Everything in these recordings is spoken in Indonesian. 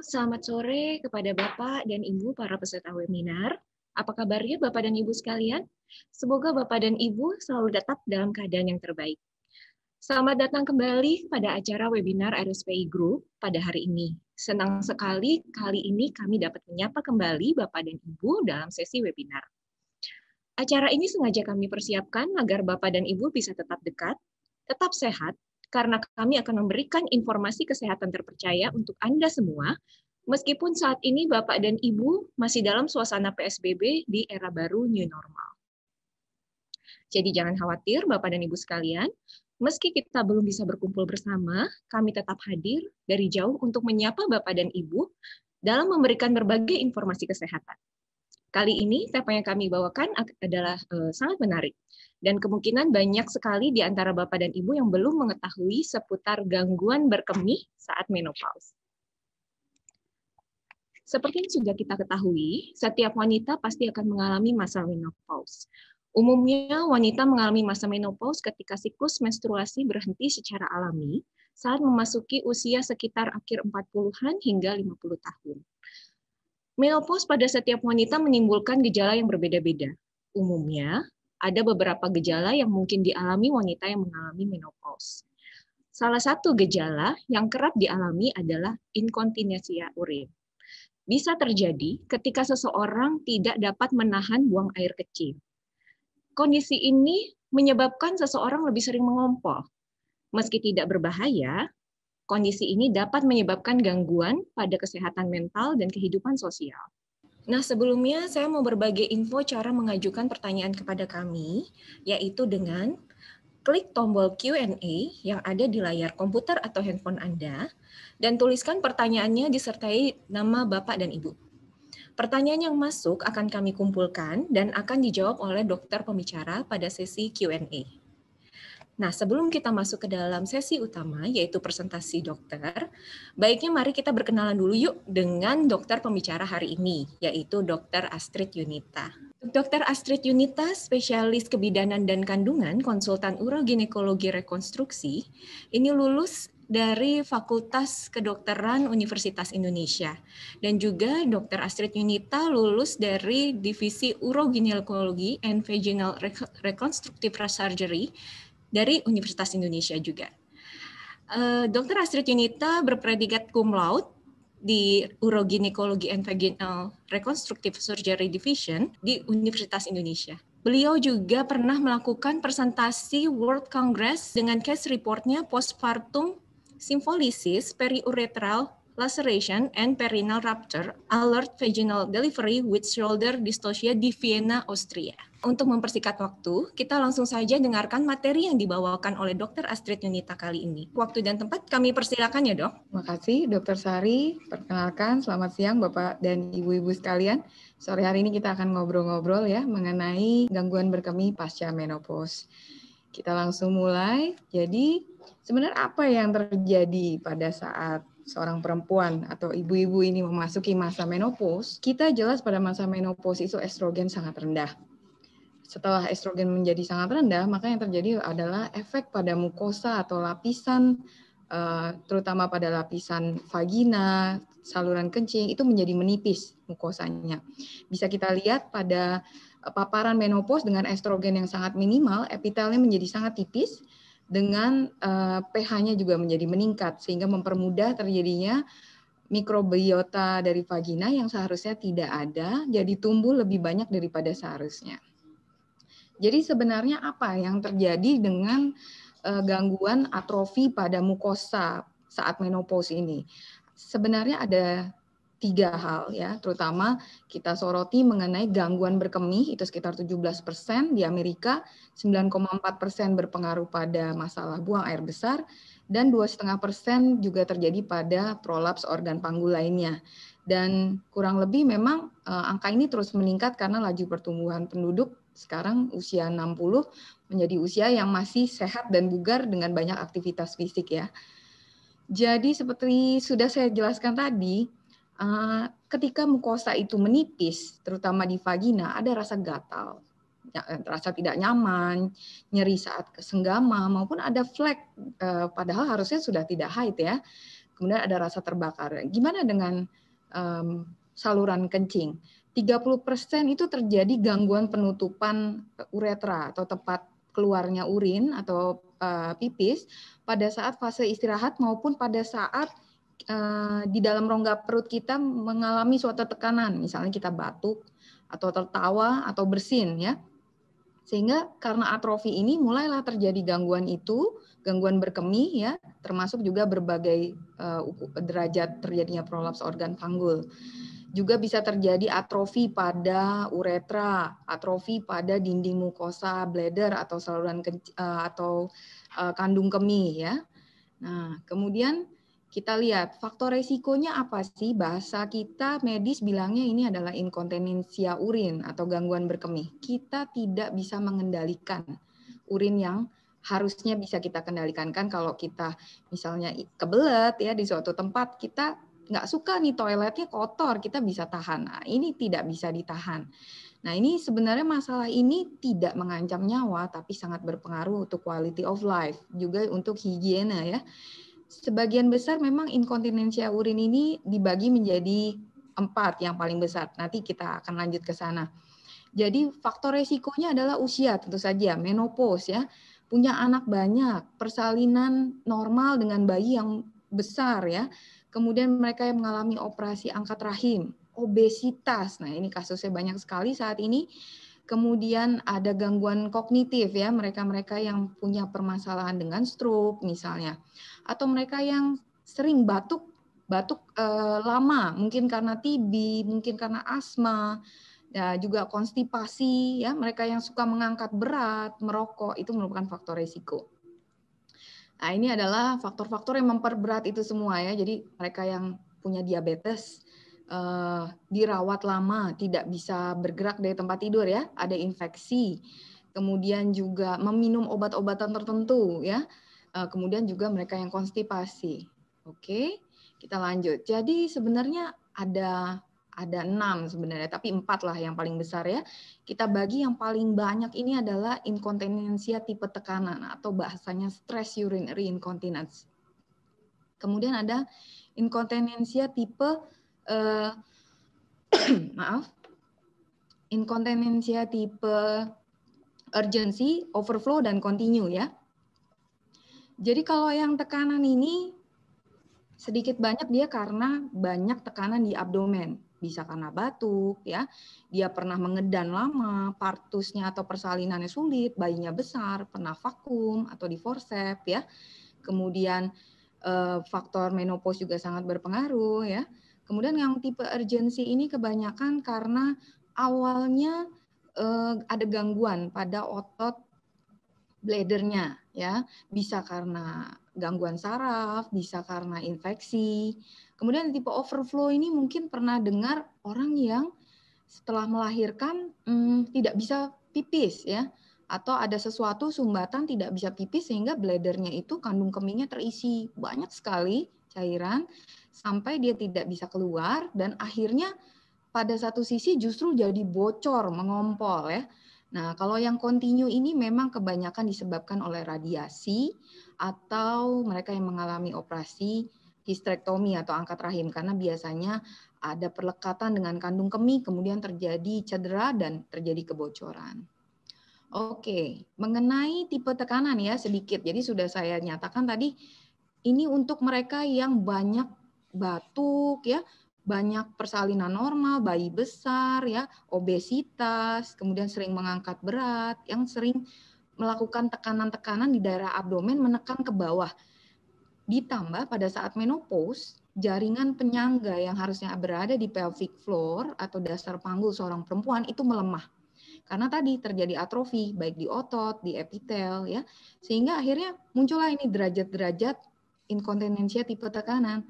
selamat sore kepada Bapak dan Ibu para peserta webinar. Apa kabarnya Bapak dan Ibu sekalian? Semoga Bapak dan Ibu selalu tetap dalam keadaan yang terbaik. Selamat datang kembali pada acara webinar RSPI Group pada hari ini. Senang sekali kali ini kami dapat menyapa kembali Bapak dan Ibu dalam sesi webinar. Acara ini sengaja kami persiapkan agar Bapak dan Ibu bisa tetap dekat, tetap sehat, karena kami akan memberikan informasi kesehatan terpercaya untuk Anda semua, meskipun saat ini Bapak dan Ibu masih dalam suasana PSBB di era baru new normal. Jadi jangan khawatir Bapak dan Ibu sekalian, meski kita belum bisa berkumpul bersama, kami tetap hadir dari jauh untuk menyapa Bapak dan Ibu dalam memberikan berbagai informasi kesehatan. Kali ini tema yang kami bawakan adalah uh, sangat menarik dan kemungkinan banyak sekali di antara Bapak dan Ibu yang belum mengetahui seputar gangguan berkemih saat menopause. Seperti yang sudah kita ketahui, setiap wanita pasti akan mengalami masa menopause. Umumnya wanita mengalami masa menopause ketika siklus menstruasi berhenti secara alami saat memasuki usia sekitar akhir 40-an hingga 50 tahun. Menopause pada setiap wanita menimbulkan gejala yang berbeda-beda. Umumnya, ada beberapa gejala yang mungkin dialami wanita yang mengalami menopause. Salah satu gejala yang kerap dialami adalah inkontinensia urin. Bisa terjadi ketika seseorang tidak dapat menahan buang air kecil. Kondisi ini menyebabkan seseorang lebih sering mengompol. Meski tidak berbahaya, Kondisi ini dapat menyebabkan gangguan pada kesehatan mental dan kehidupan sosial. Nah, sebelumnya saya mau berbagi info cara mengajukan pertanyaan kepada kami, yaitu dengan klik tombol Q&A yang ada di layar komputer atau handphone Anda, dan tuliskan pertanyaannya disertai nama Bapak dan Ibu. Pertanyaan yang masuk akan kami kumpulkan dan akan dijawab oleh dokter pembicara pada sesi Q&A. Nah, sebelum kita masuk ke dalam sesi utama, yaitu presentasi dokter, baiknya mari kita berkenalan dulu yuk dengan dokter pembicara hari ini, yaitu dokter Astrid Yunita. dokter Astrid Yunita, spesialis kebidanan dan kandungan, konsultan uroginekologi rekonstruksi, ini lulus dari Fakultas Kedokteran Universitas Indonesia. Dan juga Dr. Astrid Yunita lulus dari Divisi Uroginekologi and Vaginal Reconstructive Surgery dari Universitas Indonesia juga. Eh, Dr. Astrid Yunita berpredikat cum laude di Uroginekologi and Vaginal Reconstructive Surgery Division di Universitas Indonesia. Beliau juga pernah melakukan presentasi World Congress dengan case reportnya postpartum symphylisis periuretral laceration and Perineal rupture alert vaginal delivery with shoulder dystocia di Vienna, Austria. Untuk mempersingkat waktu, kita langsung saja dengarkan materi yang dibawakan oleh Dr. Astrid Yunita kali ini. Waktu dan tempat kami persilakan ya dok. Terima kasih Dr. Sari. Perkenalkan, selamat siang Bapak dan Ibu-Ibu sekalian. Sore hari ini kita akan ngobrol-ngobrol ya mengenai gangguan berkemih pasca menopause. Kita langsung mulai. Jadi sebenarnya apa yang terjadi pada saat seorang perempuan atau ibu-ibu ini memasuki masa menopause, kita jelas pada masa menopause itu estrogen sangat rendah setelah estrogen menjadi sangat rendah, maka yang terjadi adalah efek pada mukosa atau lapisan eh, terutama pada lapisan vagina, saluran kencing itu menjadi menipis mukosanya. Bisa kita lihat pada eh, paparan menopause dengan estrogen yang sangat minimal, epitelnya menjadi sangat tipis dengan eh, pH-nya juga menjadi meningkat sehingga mempermudah terjadinya mikrobiota dari vagina yang seharusnya tidak ada jadi tumbuh lebih banyak daripada seharusnya. Jadi sebenarnya apa yang terjadi dengan eh, gangguan atrofi pada mukosa saat menopause ini? Sebenarnya ada tiga hal ya, terutama kita soroti mengenai gangguan berkemih itu sekitar 17 persen di Amerika, 9,4 persen berpengaruh pada masalah buang air besar, dan dua 2,5 persen juga terjadi pada prolaps organ panggul lainnya. Dan kurang lebih memang eh, angka ini terus meningkat karena laju pertumbuhan penduduk sekarang usia 60 menjadi usia yang masih sehat dan bugar dengan banyak aktivitas fisik ya. Jadi seperti sudah saya jelaskan tadi, eh, ketika mukosa itu menipis, terutama di vagina, ada rasa gatal, ya, eh, rasa tidak nyaman, nyeri saat kesenggama maupun ada flek, eh, padahal harusnya sudah tidak haid ya. Kemudian ada rasa terbakar. Gimana dengan saluran kencing? 30% itu terjadi gangguan penutupan uretra atau tempat keluarnya urin atau eh, pipis pada saat fase istirahat maupun pada saat eh, di dalam rongga perut kita mengalami suatu tekanan, misalnya kita batuk atau tertawa atau bersin ya. Sehingga karena atrofi ini mulailah terjadi gangguan itu, gangguan berkemih ya, termasuk juga berbagai eh, derajat terjadinya prolaps organ panggul. Juga bisa terjadi atrofi pada uretra, atrofi pada dinding mukosa bladder atau saluran eh, atau eh, kandung kemih ya. Nah, kemudian kita lihat faktor resikonya apa sih? Bahasa kita medis bilangnya ini adalah inkontinensia urin atau gangguan berkemih. Kita tidak bisa mengendalikan urin yang harusnya bisa kita kendalikan kan kalau kita misalnya kebelet ya di suatu tempat kita nggak suka nih toiletnya kotor, kita bisa tahan. Nah, ini tidak bisa ditahan. Nah, ini sebenarnya masalah ini tidak mengancam nyawa, tapi sangat berpengaruh untuk quality of life, juga untuk higiena ya. Sebagian besar memang inkontinensia urin ini dibagi menjadi empat yang paling besar. Nanti kita akan lanjut ke sana. Jadi faktor resikonya adalah usia tentu saja, menopause ya, punya anak banyak, persalinan normal dengan bayi yang besar ya, kemudian mereka yang mengalami operasi angkat rahim, obesitas. Nah, ini kasusnya banyak sekali saat ini. Kemudian ada gangguan kognitif ya, mereka-mereka yang punya permasalahan dengan stroke misalnya. Atau mereka yang sering batuk batuk eh, lama, mungkin karena TB, mungkin karena asma, ya, juga konstipasi ya, mereka yang suka mengangkat berat, merokok itu merupakan faktor risiko. Nah, ini adalah faktor-faktor yang memperberat itu semua ya. Jadi mereka yang punya diabetes uh, dirawat lama, tidak bisa bergerak dari tempat tidur ya, ada infeksi. Kemudian juga meminum obat-obatan tertentu ya. Uh, kemudian juga mereka yang konstipasi. Oke, kita lanjut. Jadi sebenarnya ada ada enam sebenarnya, tapi empat lah yang paling besar ya. Kita bagi yang paling banyak ini adalah inkontinensia tipe tekanan atau bahasanya stress urinary incontinence. Kemudian ada inkontinensia tipe eh, maaf, inkontinensia tipe urgency, overflow dan continue ya. Jadi kalau yang tekanan ini sedikit banyak dia karena banyak tekanan di abdomen bisa karena batuk ya dia pernah mengedan lama partusnya atau persalinannya sulit bayinya besar pernah vakum atau di forcep ya kemudian eh, faktor menopause juga sangat berpengaruh ya kemudian yang tipe urgensi ini kebanyakan karena awalnya eh, ada gangguan pada otot bladernya ya bisa karena gangguan saraf, bisa karena infeksi. Kemudian tipe overflow ini mungkin pernah dengar orang yang setelah melahirkan hmm, tidak bisa pipis ya atau ada sesuatu sumbatan tidak bisa pipis sehingga bladernya itu kandung kemihnya terisi banyak sekali cairan sampai dia tidak bisa keluar dan akhirnya pada satu sisi justru jadi bocor, mengompol ya. Nah, kalau yang kontinu ini memang kebanyakan disebabkan oleh radiasi atau mereka yang mengalami operasi histerektomi atau angkat rahim karena biasanya ada perlekatan dengan kandung kemih kemudian terjadi cedera dan terjadi kebocoran. Oke, mengenai tipe tekanan ya sedikit. Jadi sudah saya nyatakan tadi ini untuk mereka yang banyak batuk ya, banyak persalinan normal, bayi besar ya, obesitas, kemudian sering mengangkat berat, yang sering melakukan tekanan-tekanan di daerah abdomen menekan ke bawah. Ditambah pada saat menopause, jaringan penyangga yang harusnya berada di pelvic floor atau dasar panggul seorang perempuan itu melemah. Karena tadi terjadi atrofi baik di otot, di epitel ya. Sehingga akhirnya muncullah ini derajat-derajat inkontinensia tipe tekanan.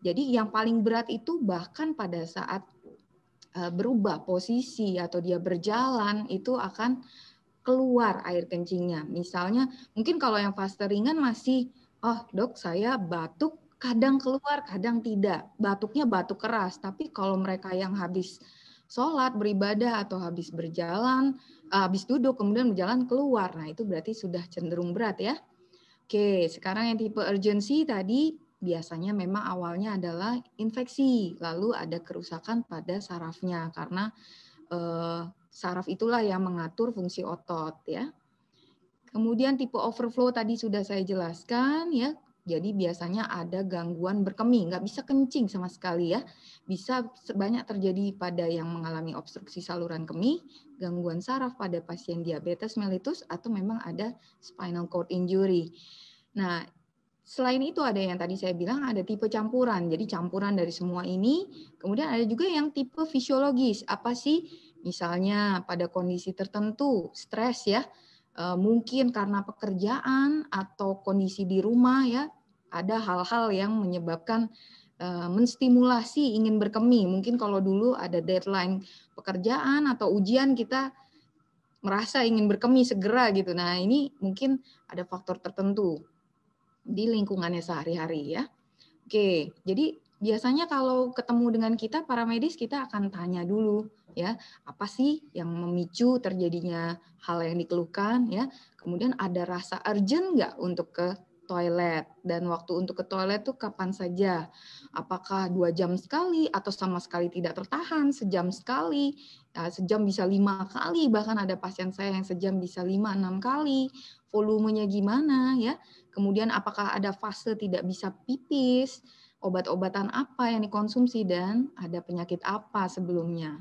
Jadi yang paling berat itu bahkan pada saat eh, berubah posisi atau dia berjalan itu akan keluar air kencingnya. Misalnya mungkin kalau yang fase ringan masih oh dok saya batuk kadang keluar kadang tidak. Batuknya batuk keras tapi kalau mereka yang habis sholat, beribadah, atau habis berjalan, habis duduk, kemudian berjalan keluar. Nah, itu berarti sudah cenderung berat ya. Oke, sekarang yang tipe urgency tadi biasanya memang awalnya adalah infeksi, lalu ada kerusakan pada sarafnya karena eh, saraf itulah yang mengatur fungsi otot ya. Kemudian tipe overflow tadi sudah saya jelaskan ya. Jadi biasanya ada gangguan berkemih, nggak bisa kencing sama sekali ya. Bisa banyak terjadi pada yang mengalami obstruksi saluran kemih, gangguan saraf pada pasien diabetes mellitus atau memang ada spinal cord injury. Nah, Selain itu ada yang tadi saya bilang ada tipe campuran. Jadi campuran dari semua ini. Kemudian ada juga yang tipe fisiologis. Apa sih Misalnya pada kondisi tertentu, stres ya, eh, mungkin karena pekerjaan atau kondisi di rumah ya, ada hal-hal yang menyebabkan eh, menstimulasi ingin berkemih. Mungkin kalau dulu ada deadline pekerjaan atau ujian kita merasa ingin berkemih segera gitu. Nah, ini mungkin ada faktor tertentu di lingkungannya sehari-hari ya. Oke, jadi biasanya kalau ketemu dengan kita para medis kita akan tanya dulu ya apa sih yang memicu terjadinya hal yang dikeluhkan ya kemudian ada rasa urgent nggak untuk ke toilet dan waktu untuk ke toilet tuh kapan saja apakah dua jam sekali atau sama sekali tidak tertahan sejam sekali ya, sejam bisa lima kali bahkan ada pasien saya yang sejam bisa lima enam kali volumenya gimana ya kemudian apakah ada fase tidak bisa pipis obat-obatan apa yang dikonsumsi dan ada penyakit apa sebelumnya.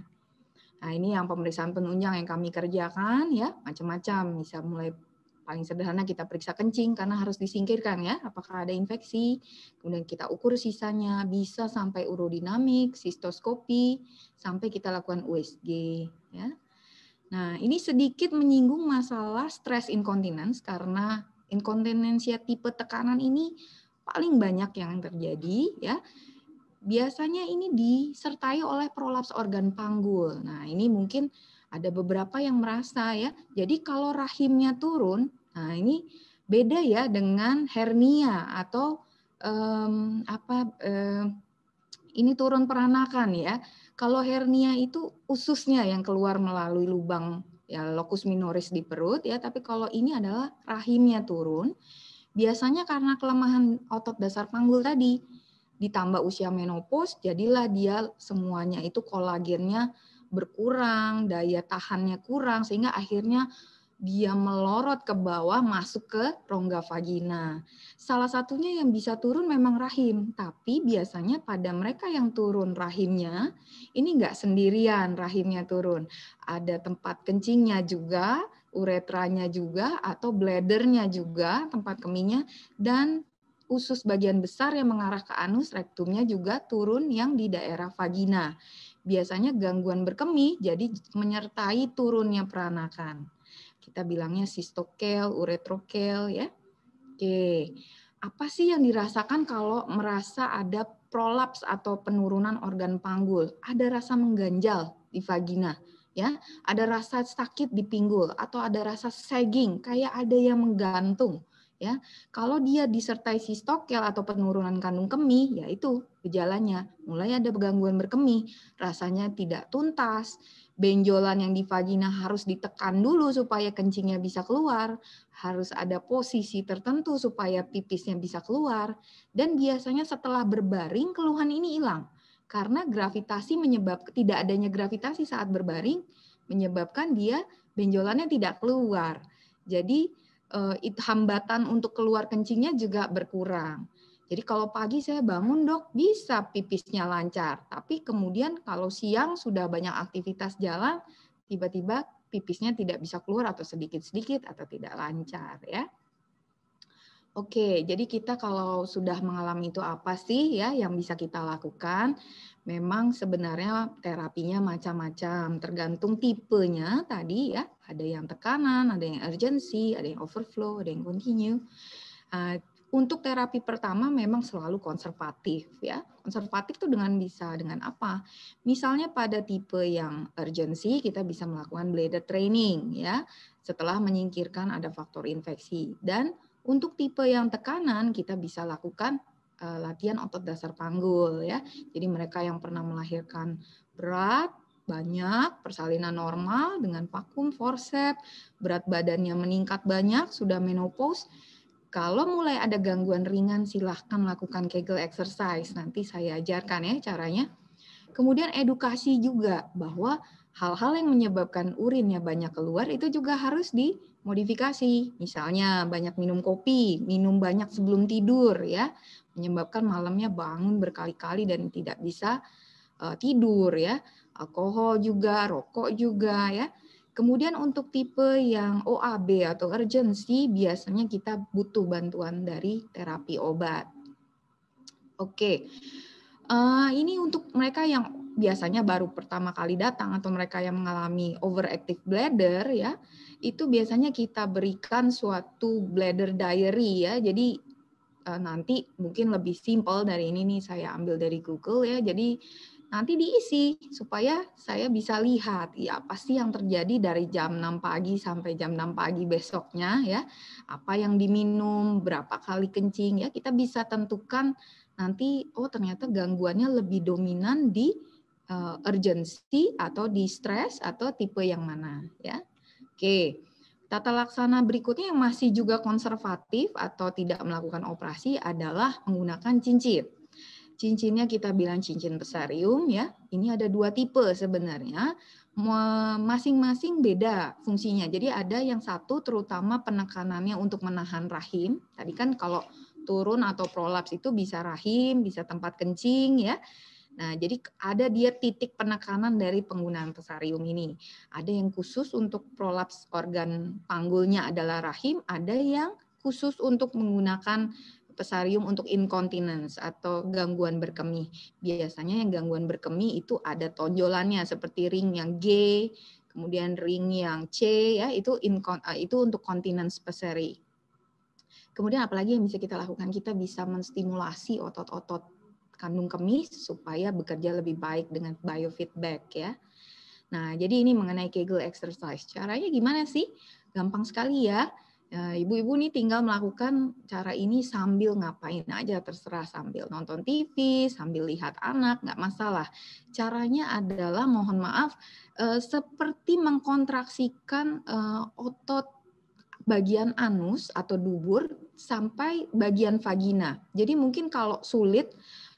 Nah, ini yang pemeriksaan penunjang yang kami kerjakan ya, macam-macam. Bisa mulai paling sederhana kita periksa kencing karena harus disingkirkan ya, apakah ada infeksi. Kemudian kita ukur sisanya, bisa sampai urodinamik, sistoskopi, sampai kita lakukan USG ya. Nah, ini sedikit menyinggung masalah stres incontinence karena incontinensia tipe tekanan ini paling banyak yang terjadi ya biasanya ini disertai oleh prolaps organ panggul. Nah, ini mungkin ada beberapa yang merasa ya. Jadi kalau rahimnya turun, nah ini beda ya dengan hernia atau um, apa um, ini turun peranakan ya. Kalau hernia itu ususnya yang keluar melalui lubang ya locus minoris di perut ya, tapi kalau ini adalah rahimnya turun, biasanya karena kelemahan otot dasar panggul tadi ditambah usia menopause jadilah dia semuanya itu kolagennya berkurang, daya tahannya kurang sehingga akhirnya dia melorot ke bawah masuk ke rongga vagina. Salah satunya yang bisa turun memang rahim, tapi biasanya pada mereka yang turun rahimnya, ini nggak sendirian rahimnya turun. Ada tempat kencingnya juga, uretranya juga, atau bladdernya juga, tempat kemihnya, dan usus bagian besar yang mengarah ke anus rektumnya juga turun yang di daerah vagina. Biasanya gangguan berkemih jadi menyertai turunnya peranakan. Kita bilangnya sistokel, uretrokel ya. Oke. Apa sih yang dirasakan kalau merasa ada prolaps atau penurunan organ panggul? Ada rasa mengganjal di vagina ya ada rasa sakit di pinggul atau ada rasa sagging kayak ada yang menggantung ya. Kalau dia disertai sistokel atau penurunan kandung kemih, yaitu gejalanya mulai ada gangguan berkemih, rasanya tidak tuntas, benjolan yang di vagina harus ditekan dulu supaya kencingnya bisa keluar, harus ada posisi tertentu supaya pipisnya bisa keluar, dan biasanya setelah berbaring keluhan ini hilang karena gravitasi menyebab tidak adanya gravitasi saat berbaring menyebabkan dia benjolannya tidak keluar. Jadi Eh, itu hambatan untuk keluar kencingnya juga berkurang. Jadi kalau pagi saya bangun dok bisa pipisnya lancar, tapi kemudian kalau siang sudah banyak aktivitas jalan, tiba-tiba pipisnya tidak bisa keluar atau sedikit-sedikit atau tidak lancar ya. Oke, jadi kita kalau sudah mengalami itu apa sih ya yang bisa kita lakukan? Memang sebenarnya terapinya macam-macam, tergantung tipenya tadi ya. Ada yang tekanan, ada yang urgensi, ada yang overflow, ada yang continue. Ah, untuk terapi pertama memang selalu konservatif ya. Konservatif itu dengan bisa dengan apa? Misalnya pada tipe yang urgensi kita bisa melakukan bladder training ya setelah menyingkirkan ada faktor infeksi dan untuk tipe yang tekanan kita bisa lakukan ah, latihan otot dasar panggul ya. Jadi mereka yang pernah melahirkan berat banyak, persalinan normal dengan vakum forcep, berat badannya meningkat banyak, sudah menopause, kalau mulai ada gangguan ringan silahkan lakukan Kegel exercise. Nanti saya ajarkan ya caranya. Kemudian edukasi juga bahwa hal-hal yang menyebabkan urinnya banyak keluar itu juga harus dimodifikasi. Misalnya banyak minum kopi, minum banyak sebelum tidur ya, menyebabkan malamnya bangun berkali-kali dan tidak bisa uh, tidur ya alkohol juga, rokok juga ya. Kemudian untuk tipe yang OAB atau urgency biasanya kita butuh bantuan dari terapi obat. Oke, uh, ini untuk mereka yang biasanya baru pertama kali datang atau mereka yang mengalami overactive bladder ya, itu biasanya kita berikan suatu bladder diary ya. Jadi uh, nanti mungkin lebih simpel dari ini nih saya ambil dari Google ya. Jadi nanti diisi supaya saya bisa lihat ya apa sih yang terjadi dari jam 6 pagi sampai jam 6 pagi besoknya ya apa yang diminum berapa kali kencing ya kita bisa tentukan nanti oh ternyata gangguannya lebih dominan di uh, urgency atau di stress atau tipe yang mana ya oke tata laksana berikutnya yang masih juga konservatif atau tidak melakukan operasi adalah menggunakan cincin Cincinnya kita bilang cincin besarium ya. Ini ada dua tipe sebenarnya. Masing-masing beda fungsinya. Jadi ada yang satu terutama penekanannya untuk menahan rahim. Tadi kan kalau turun atau prolaps itu bisa rahim, bisa tempat kencing ya. Nah, jadi ada dia titik penekanan dari penggunaan pesarium ini. Ada yang khusus untuk prolaps organ panggulnya adalah rahim, ada yang khusus untuk menggunakan pesarium untuk incontinence atau gangguan berkemih. Biasanya yang gangguan berkemih itu ada tonjolannya seperti ring yang G, kemudian ring yang C ya, itu eh, itu untuk continence peseri. Kemudian apalagi yang bisa kita lakukan? Kita bisa menstimulasi otot-otot kandung kemih supaya bekerja lebih baik dengan biofeedback ya. Nah, jadi ini mengenai Kegel exercise. Caranya gimana sih? Gampang sekali ya Eh, ibu-ibu nih tinggal melakukan cara ini sambil ngapain aja terserah sambil nonton TV sambil lihat anak nggak masalah caranya adalah mohon maaf eh, seperti mengkontraksikan eh, otot bagian anus atau dubur sampai bagian vagina jadi mungkin kalau sulit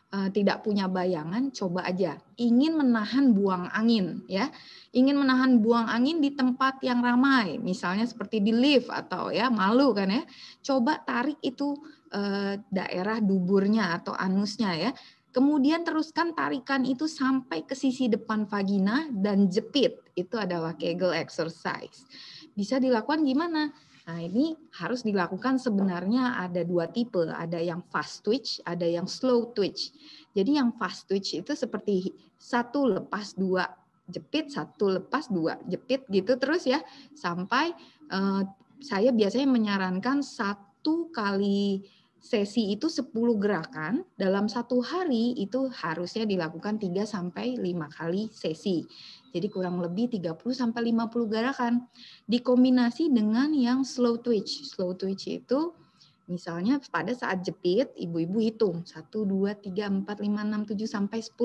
Eh, tidak punya bayangan, coba aja. Ingin menahan buang angin, ya. Ingin menahan buang angin di tempat yang ramai, misalnya seperti di lift atau ya malu kan ya. Coba tarik itu uh, daerah duburnya atau anusnya ya. Kemudian teruskan tarikan itu sampai ke sisi depan vagina dan jepit. Itu adalah Kegel exercise. Bisa dilakukan gimana? Nah, ini harus dilakukan sebenarnya ada dua tipe, ada yang fast twitch, ada yang slow twitch. Jadi yang fast twitch itu seperti satu lepas dua jepit, satu lepas dua jepit gitu terus ya sampai eh, saya biasanya menyarankan satu kali sesi itu 10 gerakan dalam satu hari itu harusnya dilakukan 3 sampai 5 kali sesi. Jadi kurang lebih 30 sampai 50 gerakan dikombinasi dengan yang slow twitch. Slow twitch itu misalnya pada saat jepit ibu-ibu hitung 1 2 3 4 5 6 7 sampai 10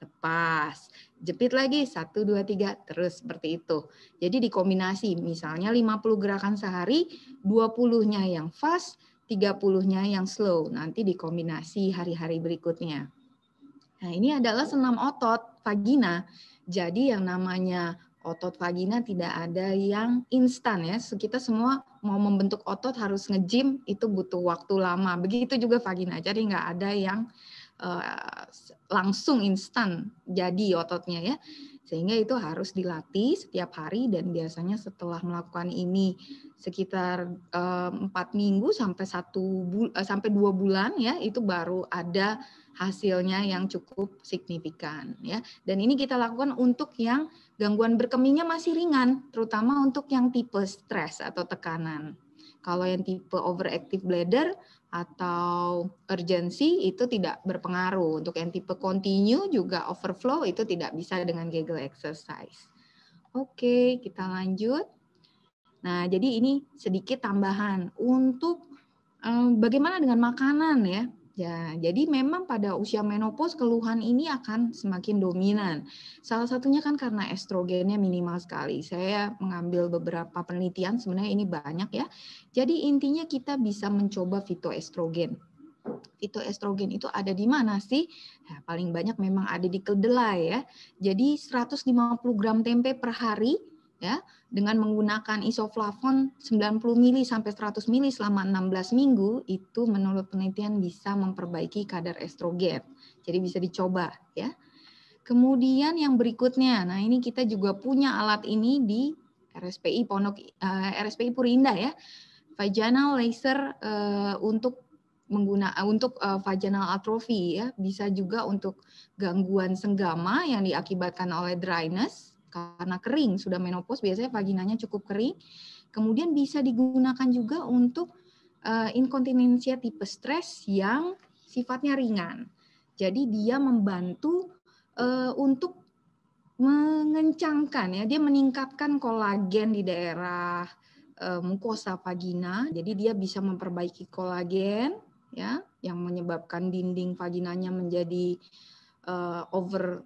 lepas. Jepit lagi 1 2 3 terus seperti itu. Jadi dikombinasi misalnya 50 gerakan sehari, 20-nya yang fast, 30-nya yang slow, nanti dikombinasi hari-hari berikutnya. Nah, ini adalah senam otot vagina. Jadi yang namanya otot vagina tidak ada yang instan ya. Kita semua mau membentuk otot harus nge-gym, itu butuh waktu lama. Begitu juga vagina. Jadi nggak ada yang uh, langsung instan jadi ototnya ya. Sehingga itu harus dilatih setiap hari dan biasanya setelah melakukan ini sekitar eh, empat minggu sampai satu bul eh, sampai dua bulan ya itu baru ada hasilnya yang cukup signifikan ya. Dan ini kita lakukan untuk yang gangguan berkemihnya masih ringan, terutama untuk yang tipe stres atau tekanan. Kalau yang tipe overactive bladder atau urgency itu tidak berpengaruh. Untuk yang tipe continue juga overflow itu tidak bisa dengan Gaggle exercise. Oke, kita lanjut. Nah, jadi ini sedikit tambahan untuk um, bagaimana dengan makanan ya. Ya, jadi memang pada usia menopause keluhan ini akan semakin dominan. Salah satunya kan karena estrogennya minimal sekali. Saya mengambil beberapa penelitian sebenarnya ini banyak ya. Jadi intinya kita bisa mencoba fitoestrogen. Fitoestrogen itu ada di mana sih? Nah, paling banyak memang ada di kedelai ya. Jadi 150 gram tempe per hari ya dengan menggunakan isoflavon 90 mili sampai 100 mili selama 16 minggu itu menurut penelitian bisa memperbaiki kadar estrogen. Jadi bisa dicoba ya. Kemudian yang berikutnya, nah ini kita juga punya alat ini di RSPI Pondok uh, eh, RSPI Purinda ya. Vaginal laser uh, untuk mengguna eh, untuk uh, vaginal atrophy ya, bisa juga untuk gangguan senggama yang diakibatkan oleh dryness karena kering sudah menopause biasanya vaginanya cukup kering kemudian bisa digunakan juga untuk uh, inkontinensia tipe stres yang sifatnya ringan jadi dia membantu uh, untuk mengencangkan ya dia meningkatkan kolagen di daerah uh, mukosa vagina jadi dia bisa memperbaiki kolagen ya yang menyebabkan dinding vaginanya menjadi uh, over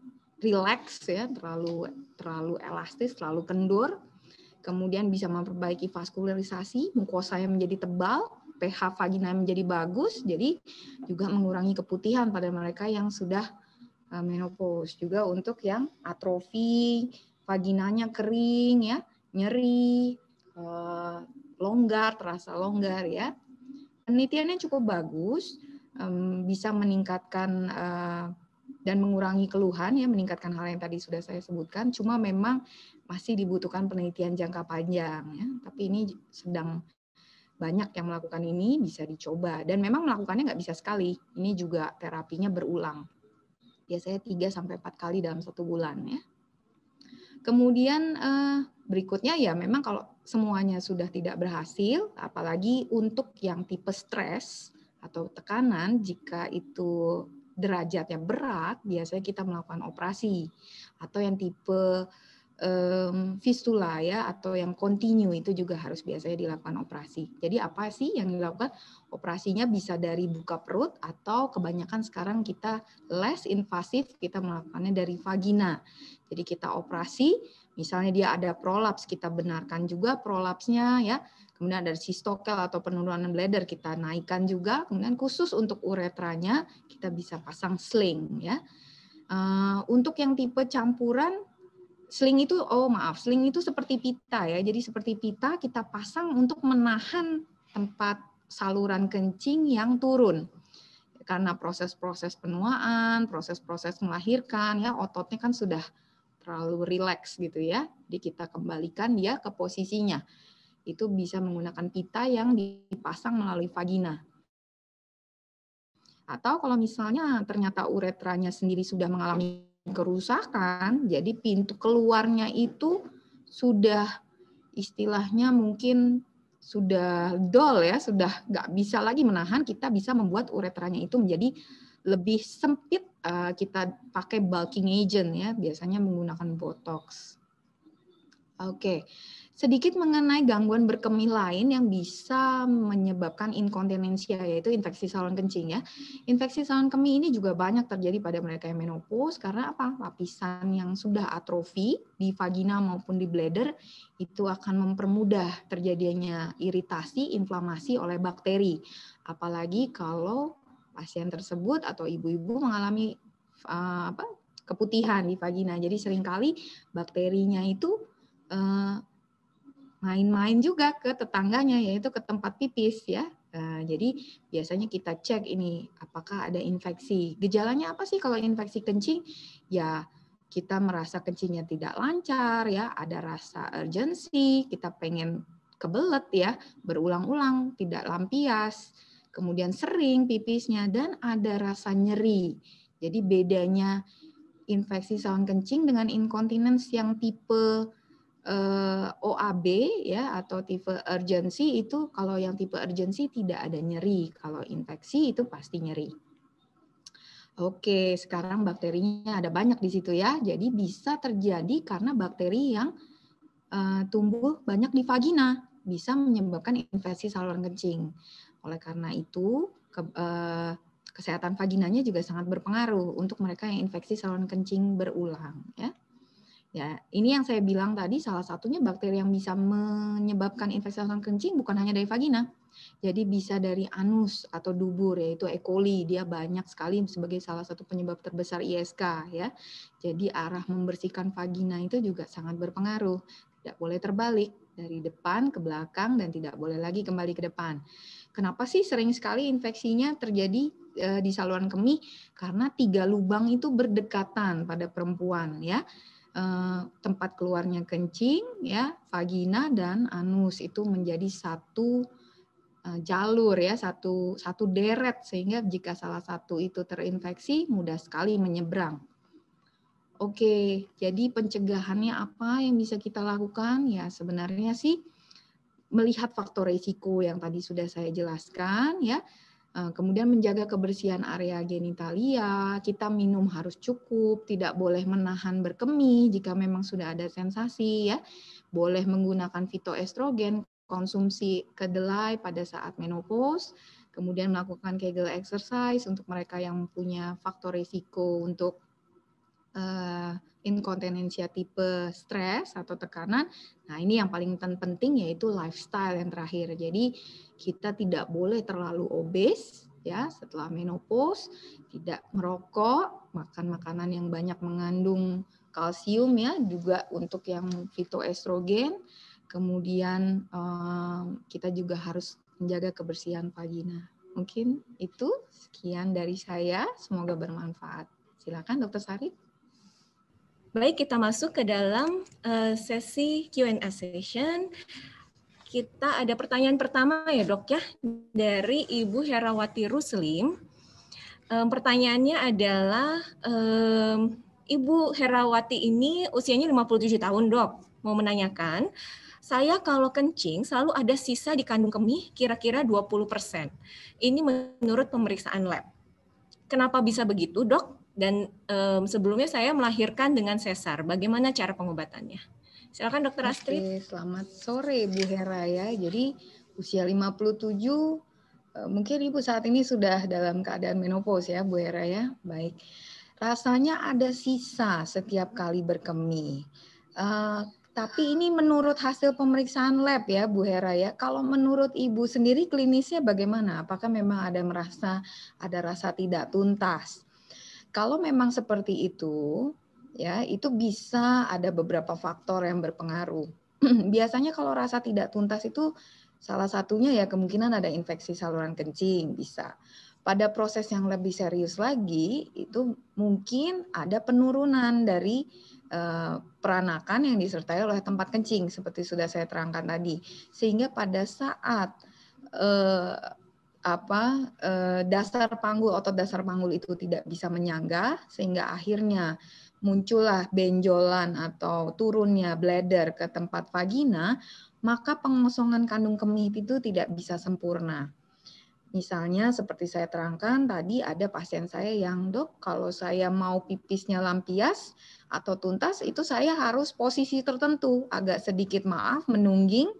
relax ya, terlalu terlalu elastis, terlalu kendur. Kemudian bisa memperbaiki vaskularisasi, mukosa yang menjadi tebal, pH vagina yang menjadi bagus, jadi juga mengurangi keputihan pada mereka yang sudah eh, menopause. Juga untuk yang atrofi, vaginanya kering ya, nyeri, eh, longgar, terasa longgar ya. Penelitiannya cukup bagus, bisa meningkatkan eh, dan mengurangi keluhan ya meningkatkan hal yang tadi sudah saya sebutkan cuma memang masih dibutuhkan penelitian jangka panjang ya tapi ini sedang banyak yang melakukan ini bisa dicoba dan memang melakukannya nggak bisa sekali ini juga terapinya berulang biasanya 3 sampai 4 kali dalam satu bulan ya kemudian eh, berikutnya ya memang kalau semuanya sudah tidak berhasil apalagi untuk yang tipe stres atau tekanan jika itu derajatnya berat, biasanya kita melakukan operasi atau yang tipe um, fistula ya atau yang kontinu itu juga harus biasanya dilakukan operasi. Jadi apa sih yang dilakukan? Operasinya bisa dari buka perut atau kebanyakan sekarang kita less invasif kita melakukannya dari vagina. Jadi kita operasi Misalnya dia ada prolaps, kita benarkan juga prolapsnya ya. Kemudian ada sistokel atau penurunan bladder kita naikkan juga. Kemudian khusus untuk uretranya kita bisa pasang sling ya. Uh, untuk yang tipe campuran sling itu oh maaf, sling itu seperti pita ya. Jadi seperti pita kita pasang untuk menahan tempat saluran kencing yang turun karena proses-proses penuaan, proses-proses melahirkan, ya ototnya kan sudah terlalu rileks gitu ya. Jadi kita kembalikan dia ke posisinya. Itu bisa menggunakan pita yang dipasang melalui vagina. Atau kalau misalnya ternyata uretranya sendiri sudah mengalami kerusakan, jadi pintu keluarnya itu sudah istilahnya mungkin sudah dol ya, sudah nggak bisa lagi menahan, kita bisa membuat uretranya itu menjadi lebih sempit uh, kita pakai bulking agent ya, biasanya menggunakan botox. Oke, sedikit mengenai gangguan berkemih lain yang bisa menyebabkan inkontinensia yaitu infeksi saluran kencing ya. Infeksi saluran kemih ini juga banyak terjadi pada mereka yang menopause karena apa? Lapisan yang sudah atrofi di vagina maupun di bladder itu akan mempermudah terjadinya iritasi, inflamasi oleh bakteri. Apalagi kalau pasien tersebut atau ibu-ibu mengalami uh, apa, keputihan di vagina. Jadi seringkali bakterinya itu main eh, main-main juga ke tetangganya yaitu ke tempat pipis ya. Uh, jadi biasanya kita cek ini apakah ada infeksi. Gejalanya apa sih kalau infeksi kencing? Ya kita merasa kencingnya tidak lancar ya, ada rasa urgensi, kita pengen kebelet ya, berulang-ulang, tidak lampias kemudian sering pipisnya, dan ada rasa nyeri. Jadi bedanya infeksi saluran kencing dengan incontinence yang tipe eh, OAB ya atau tipe urgency itu kalau yang tipe urgency tidak ada nyeri, kalau infeksi itu pasti nyeri. Oke, sekarang bakterinya ada banyak di situ ya. Jadi bisa terjadi karena bakteri yang uh, tumbuh banyak di vagina bisa menyebabkan infeksi saluran kencing. Oleh karena itu, ke, eh, kesehatan vaginanya juga sangat berpengaruh untuk mereka yang infeksi saluran kencing berulang ya. Ya, ini yang saya bilang tadi salah satunya bakteri yang bisa menyebabkan infeksi saluran kencing bukan hanya dari vagina. Jadi bisa dari anus atau dubur yaitu E. coli, dia banyak sekali sebagai salah satu penyebab terbesar ISK ya. Jadi arah membersihkan vagina itu juga sangat berpengaruh. Tidak boleh terbalik dari depan ke belakang dan tidak boleh lagi kembali ke depan. Kenapa sih sering sekali infeksinya terjadi eh, di saluran kemih? Karena tiga lubang itu berdekatan pada perempuan ya. Eh, tempat keluarnya kencing ya, vagina dan anus itu menjadi satu eh, jalur ya satu satu deret sehingga jika salah satu itu terinfeksi mudah sekali menyeberang Oke, jadi pencegahannya apa yang bisa kita lakukan? Ya sebenarnya sih melihat faktor risiko yang tadi sudah saya jelaskan ya. Eh, kemudian menjaga kebersihan area genitalia, kita minum harus cukup, tidak boleh menahan berkemih jika memang sudah ada sensasi ya. Boleh menggunakan fitoestrogen, konsumsi kedelai pada saat menopause, kemudian melakukan Kegel exercise untuk mereka yang punya faktor risiko untuk uh, inkontinensia tipe stres atau tekanan. Nah, ini yang paling penting yaitu lifestyle yang terakhir. Jadi, kita tidak boleh terlalu obes ya setelah menopause, tidak merokok, makan makanan yang banyak mengandung kalsium ya juga untuk yang fitoestrogen. Kemudian eh, kita juga harus menjaga kebersihan vagina. Mungkin itu sekian dari saya, semoga bermanfaat. Silakan Dokter Sarip. Baik, kita masuk ke dalam eh, sesi Q&A session. Kita ada pertanyaan pertama ya dok ya, dari Ibu Herawati Ruslim. pertanyaannya adalah, Ibu Herawati ini usianya 57 tahun dok, mau menanyakan, saya kalau kencing selalu ada sisa di kandung kemih kira-kira 20%. Ini menurut pemeriksaan lab. Kenapa bisa begitu dok? Dan um, sebelumnya saya melahirkan dengan sesar. Bagaimana cara pengobatannya? Silakan Dokter Astrid. selamat sore Bu Hera ya. Jadi usia 57 e, mungkin Ibu saat ini sudah dalam keadaan menopause ya Bu Hera ya. Baik. Rasanya ada sisa setiap kali berkemih. Uh, e, tapi ini menurut hasil pemeriksaan lab ya Bu Hera ya. Kalau menurut Ibu sendiri klinisnya bagaimana? Apakah memang ada merasa ada rasa tidak tuntas? Kalau memang seperti itu, ya itu bisa ada beberapa faktor yang berpengaruh. Biasanya kalau rasa tidak tuntas itu salah satunya ya kemungkinan ada infeksi saluran kencing bisa. Pada proses yang lebih serius lagi itu mungkin ada penurunan dari eh, peranakan yang disertai oleh tempat kencing seperti sudah saya terangkan tadi. Sehingga pada saat eh, apa eh, dasar panggul otot dasar panggul itu tidak bisa menyangga sehingga akhirnya muncullah benjolan atau turunnya bladder ke tempat vagina maka pengosongan kandung kemih itu tidak bisa sempurna. Misalnya seperti saya terangkan tadi ada pasien saya yang dok kalau saya mau pipisnya lampias atau tuntas itu saya harus posisi tertentu agak sedikit maaf menungging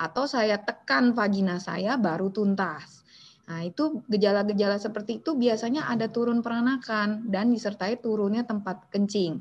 atau saya tekan vagina saya baru tuntas. Nah, itu gejala-gejala seperti itu biasanya ada turun peranakan dan disertai turunnya tempat kencing.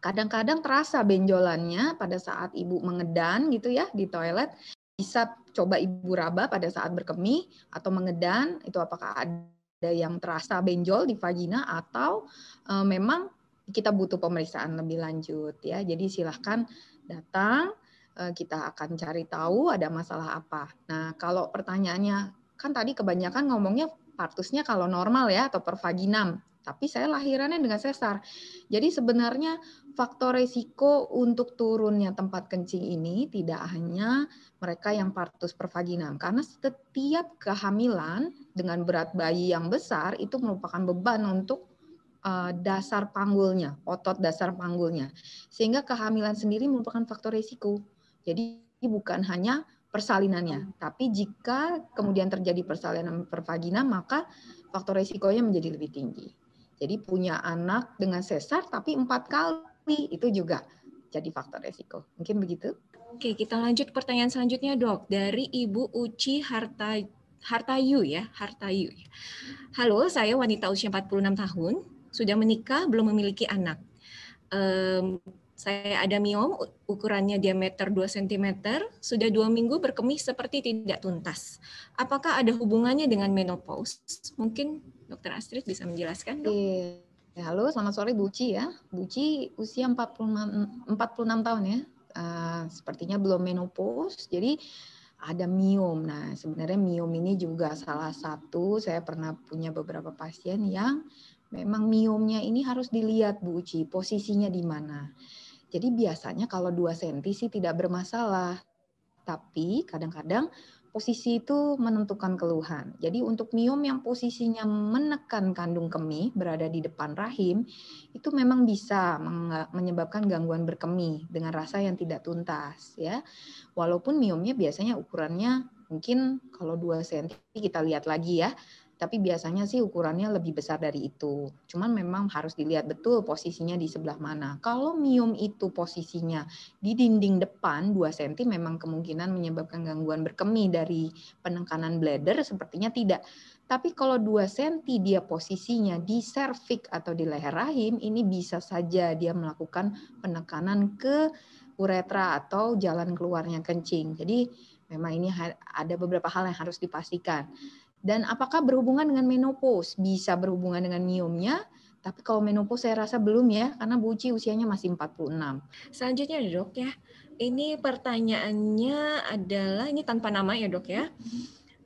Kadang-kadang terasa benjolannya pada saat ibu mengedan gitu ya di toilet, bisa coba ibu raba pada saat berkemih atau mengedan, itu apakah ada yang terasa benjol di vagina atau e, memang kita butuh pemeriksaan lebih lanjut ya. Jadi silahkan datang eh, kita akan cari tahu ada masalah apa. Nah, kalau pertanyaannya kan tadi kebanyakan ngomongnya partusnya kalau normal ya atau per vaginam tapi saya lahirannya dengan sesar. Jadi sebenarnya faktor resiko untuk turunnya tempat kencing ini tidak hanya mereka yang partus pervaginam, karena setiap kehamilan dengan berat bayi yang besar itu merupakan beban untuk eh, dasar panggulnya, otot dasar panggulnya. Sehingga kehamilan sendiri merupakan faktor resiko. Jadi bukan hanya persalinannya. Hmm. Tapi jika kemudian terjadi persalinan per pervagina, maka faktor resikonya menjadi lebih tinggi. Jadi punya anak dengan sesar tapi empat kali itu juga jadi faktor resiko. Mungkin begitu. Oke, kita lanjut pertanyaan selanjutnya dok dari Ibu Uci Harta Hartayu ya, Hartayu. Halo, saya wanita usia 46 tahun, sudah menikah, belum memiliki anak. Um, saya ada miom, ukurannya diameter 2 cm, sudah dua minggu berkemih seperti tidak tuntas. Apakah ada hubungannya dengan menopause? Mungkin Dokter Astrid bisa menjelaskan, dok? Ya, halo, selamat sore Bu Buci ya. Bu Buci usia 46, 46 tahun ya. Uh, sepertinya belum menopause, jadi ada miom. Nah, sebenarnya miom ini juga salah satu saya pernah punya beberapa pasien yang memang miomnya ini harus dilihat Bu Uci, posisinya di mana. Jadi biasanya kalau 2 cm sih tidak bermasalah. Tapi kadang-kadang posisi itu menentukan keluhan. Jadi untuk miom yang posisinya menekan kandung kemih berada di depan rahim, itu memang bisa menyebabkan gangguan berkemih dengan rasa yang tidak tuntas ya. Walaupun miomnya biasanya ukurannya mungkin kalau 2 cm kita lihat lagi ya tapi biasanya sih ukurannya lebih besar dari itu. Cuman memang harus dilihat betul posisinya di sebelah mana. Kalau miom itu posisinya di dinding depan 2 cm memang kemungkinan menyebabkan gangguan berkemih dari penekanan bladder sepertinya tidak. Tapi kalau 2 cm dia posisinya di servik atau di leher rahim, ini bisa saja dia melakukan penekanan ke uretra atau jalan keluarnya kencing. Jadi memang ini ada beberapa hal yang harus dipastikan. Dan apakah berhubungan dengan menopause? Bisa berhubungan dengan miomnya, tapi kalau menopause saya rasa belum ya, karena Uci usianya masih 46. Selanjutnya dok ya, ini pertanyaannya adalah, ini tanpa nama ya dok ya,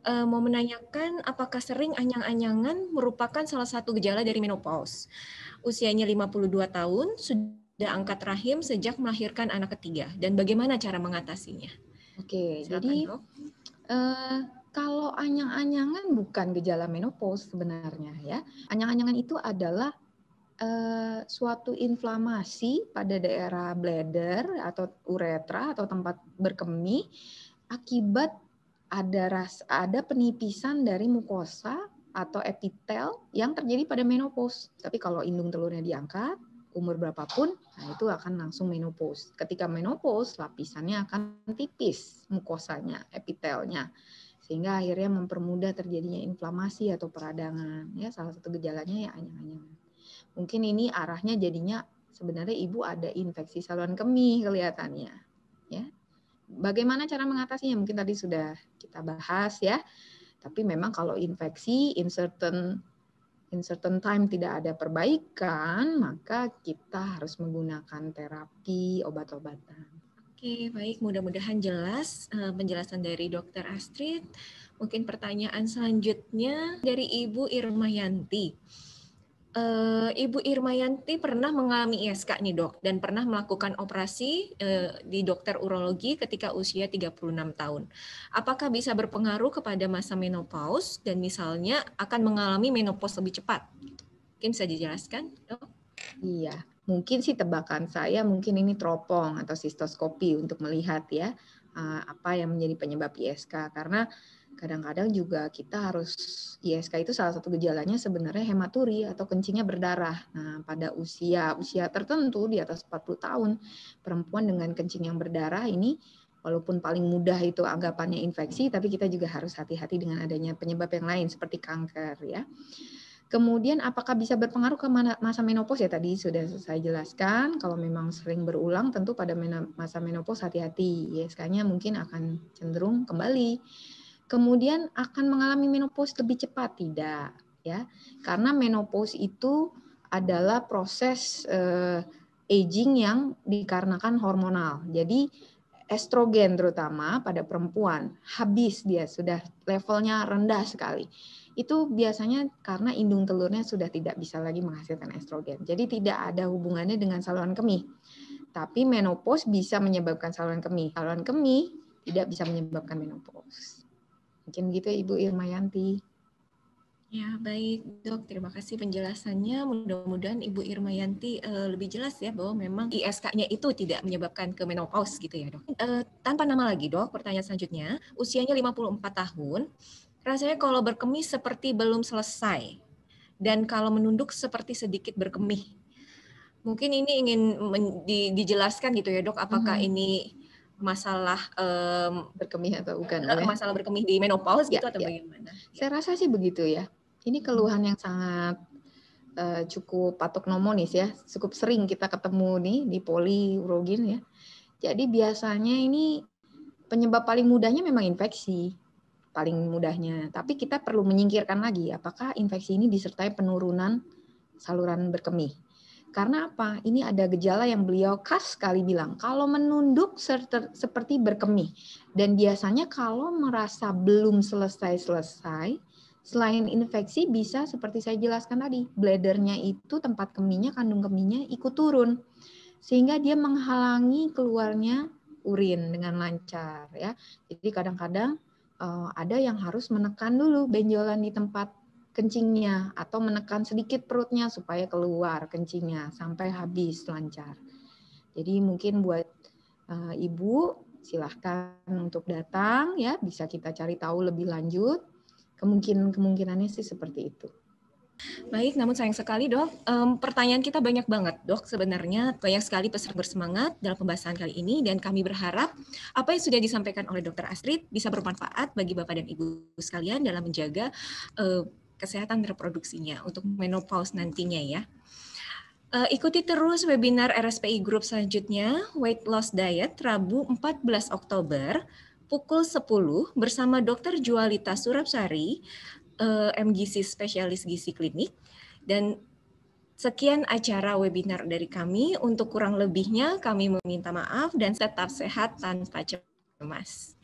e, mau menanyakan apakah sering anyang-anyangan merupakan salah satu gejala dari menopause. Usianya 52 tahun, sudah angkat rahim sejak melahirkan anak ketiga, dan bagaimana cara mengatasinya? Oke, Silakan, jadi... Dok. E, kalau anyang-anyangan bukan gejala menopause sebenarnya ya. Anyang-anyangan itu adalah eh, suatu inflamasi pada daerah bladder atau uretra atau tempat berkemih akibat ada ras ada penipisan dari mukosa atau epitel yang terjadi pada menopause. Tapi kalau indung telurnya diangkat, umur berapapun, nah itu akan langsung menopause. Ketika menopause, lapisannya akan tipis, mukosanya, epitelnya sehingga akhirnya mempermudah terjadinya inflamasi atau peradangan ya salah satu gejalanya ya anyang-anyangan mungkin ini arahnya jadinya sebenarnya ibu ada infeksi saluran kemih kelihatannya ya bagaimana cara mengatasinya mungkin tadi sudah kita bahas ya tapi memang kalau infeksi in certain in certain time tidak ada perbaikan maka kita harus menggunakan terapi obat-obatan Oke, baik. Mudah-mudahan jelas uh, penjelasan dari Dr. Astrid. Mungkin pertanyaan selanjutnya dari Ibu Irma Yanti. Uh, eh, Ibu Irma Yanti pernah mengalami ISK nih dok, dan pernah melakukan operasi uh, di dokter urologi ketika usia 36 tahun. Apakah bisa berpengaruh kepada masa menopause dan misalnya akan mengalami menopause lebih cepat? Mungkin bisa dijelaskan dok? Iya, mungkin sih tebakan saya mungkin ini teropong atau sistoskopi untuk melihat ya eh, apa yang menjadi penyebab ISK karena kadang-kadang juga kita harus ISK itu salah satu gejalanya sebenarnya hematuri atau kencingnya berdarah. Nah, pada usia usia tertentu di atas 40 tahun, perempuan dengan kencing yang berdarah ini walaupun paling mudah itu anggapannya infeksi, tapi kita juga harus hati-hati dengan adanya penyebab yang lain seperti kanker ya. Kemudian apakah bisa berpengaruh ke masa menopause ya tadi sudah saya jelaskan kalau memang sering berulang tentu pada masa menopause hati-hati ya nya mungkin akan cenderung kembali. Kemudian akan mengalami menopause lebih cepat tidak ya karena menopause itu adalah proses eh, aging yang dikarenakan hormonal. Jadi estrogen terutama pada perempuan habis dia sudah levelnya rendah sekali itu biasanya karena indung telurnya sudah tidak bisa lagi menghasilkan estrogen. Jadi tidak ada hubungannya dengan saluran kemih. Tapi menopause bisa menyebabkan saluran kemih. Saluran kemih tidak bisa menyebabkan menopause. Mungkin gitu ya, Ibu Irma Yanti. Ya, baik dok. Terima kasih penjelasannya. Mudah-mudahan Ibu Irma Yanti uh, eh, lebih jelas ya bahwa memang ISK-nya itu tidak menyebabkan ke menopause gitu ya dok. Uh, tanpa nama lagi dok, pertanyaan selanjutnya. Usianya 54 tahun, Rasanya kalau berkemih seperti belum selesai dan kalau menunduk seperti sedikit berkemih. Mungkin ini ingin di, dijelaskan gitu ya dok, apakah mm -hmm. ini masalah um, berkemih atau bukan? Uh, masalah berkemih di menopause ya, gitu atau ya. bagaimana? Ya. Saya rasa sih begitu ya. Ini mm-hmm. keluhan yang sangat uh, cukup nomonis ya, cukup sering kita ketemu nih di poli urogin ya. Jadi biasanya ini penyebab paling mudahnya memang infeksi paling mudahnya. Tapi kita perlu menyingkirkan lagi apakah infeksi ini disertai penurunan saluran berkemih. Karena apa? Ini ada gejala yang beliau khas sekali bilang, kalau menunduk seperti berkemih. Dan biasanya kalau merasa belum selesai-selesai, selain infeksi bisa seperti saya jelaskan tadi, bladernya itu tempat kemihnya, kandung kemihnya ikut turun. Sehingga dia menghalangi keluarnya urin dengan lancar ya. Jadi kadang-kadang uh, ada yang harus menekan dulu benjolan di tempat kencingnya atau menekan sedikit perutnya supaya keluar kencingnya sampai habis lancar. Jadi mungkin buat uh, ibu silahkan untuk datang ya bisa kita cari tahu lebih lanjut kemungkinan kemungkinannya sih seperti itu. Baik, namun sayang sekali dok, um, pertanyaan kita banyak banget dok sebenarnya, banyak sekali peserta bersemangat dalam pembahasan kali ini dan kami berharap apa yang sudah disampaikan oleh dokter Astrid bisa bermanfaat bagi Bapak dan Ibu sekalian dalam menjaga uh, kesehatan reproduksinya untuk menopause nantinya ya. Uh, ikuti terus webinar RSPI Group selanjutnya, Weight Loss Diet, Rabu 14 Oktober, pukul 10 bersama Dr. Jualita Surapsari, uh, eh, MGC spesialis gizi klinik dan sekian acara webinar dari kami. Untuk kurang lebihnya kami meminta maaf dan tetap sehat tanpa cemas.